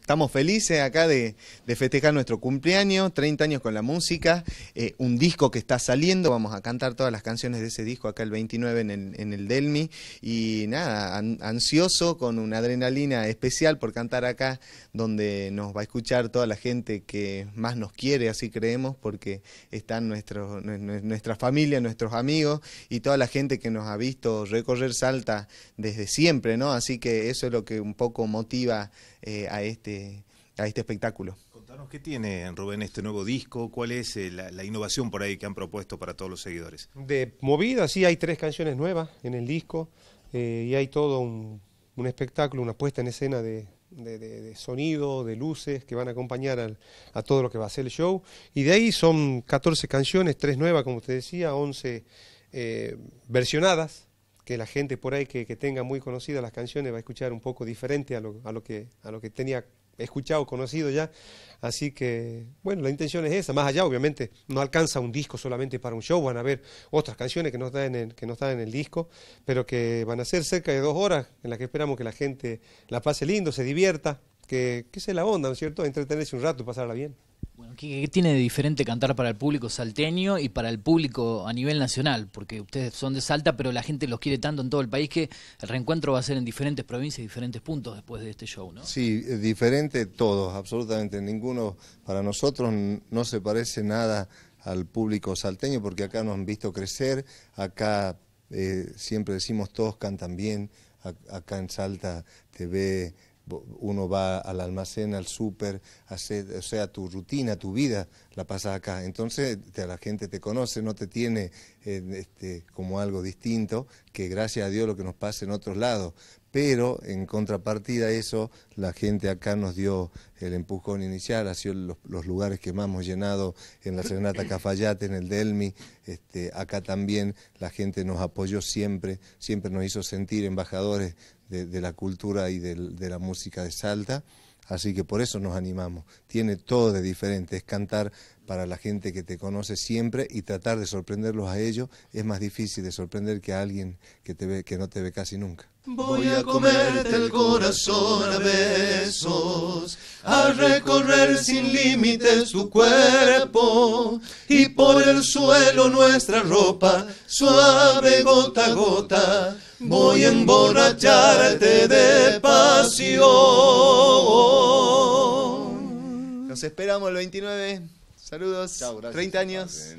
Estamos felices acá de, festejar nuestro cumpleaños, 30 años con la música, eh, un disco que está saliendo, vamos a cantar todas las canciones de ese disco acá el 29 en el, Delmi y nada, ansioso con una adrenalina especial por cantar acá donde nos va a escuchar toda la gente que más nos quiere, así creemos, porque están nuestros, nuestra familia, nuestros amigos y toda la gente que nos ha visto recorrer Salta desde siempre, ¿no? Así que eso es lo que un poco motiva eh, a este este, a este espectáculo. Contanos, ¿qué tiene Rubén este nuevo disco? ¿Cuál es eh, la, innovación por ahí que han propuesto para todos los seguidores? De movida, sí, hay tres canciones nuevas en el disco eh, y hay todo un, espectáculo, una puesta en escena de, sonido, de luces que van a acompañar a todo lo que va a ser el show. Y de ahí son 14 canciones, tres nuevas, como usted decía, 11 eh, versionadas que la gente por ahí que, tenga muy conocidas las canciones va a escuchar un poco diferente a lo, a lo, que, a lo que tenía escuchado, conocido ya. Así que, bueno, la intención es esa. Más allá, obviamente, no alcanza un disco solamente para un show. Van a haber otras canciones que no están en el, que no están en el disco, pero que van a ser cerca de dos horas en las que esperamos que la gente la pase lindo, se divierta, que, se la onda, ¿no es cierto? Entretenerse un rato y pasarla bien. ¿qué, tiene de diferente cantar para el público salteño y para el público a nivel nacional? Porque ustedes son de Salta, pero la gente los quiere tanto en todo el país que el reencuentro va a ser en diferentes provincias, y diferentes puntos después de este show, ¿no? Sí, eh, diferente todos, absolutamente ninguno. Para nosotros no se parece nada al público salteño porque acá nos han visto crecer, acá eh, siempre decimos todos cantan bien, acá en Salta te ve uno va al almacén, al súper, o sea, tu rutina, tu vida la pasa acá. Entonces la gente te conoce, no te tiene eh, este, como algo distinto, que gracias a Dios lo que nos pasa en otros lados pero en contrapartida a eso, la gente acá nos dio el empujón inicial, ha sido los, lugares que más hemos llenado en la Serenata Cafayate, en el Delmi, este, acá también la gente nos apoyó siempre, siempre nos hizo sentir embajadores de, la cultura y de la música de Salta. Así que por eso nos animamos. Tiene todo de diferente. Es cantar para la gente que te conoce siempre y tratar de sorprenderlos a ellos. Es más difícil de sorprender que a alguien que, te ve, que no te ve casi nunca. Voy a comerte el corazón a besos a recorrer sin límites su cuerpo y por el suelo nuestra ropa suave gota a gota voy a emborracharte de pasión. Nos esperamos el 29. Saludos. 30 años.